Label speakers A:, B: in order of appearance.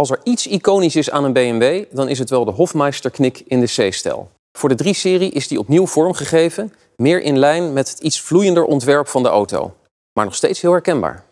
A: Als er iets iconisch is aan een BMW, dan is het wel de Hofmeisterknik in de C-stijl. Voor de 3-serie is die opnieuw vormgegeven, meer in lijn met het iets vloeiender ontwerp van de auto, maar nog steeds heel herkenbaar.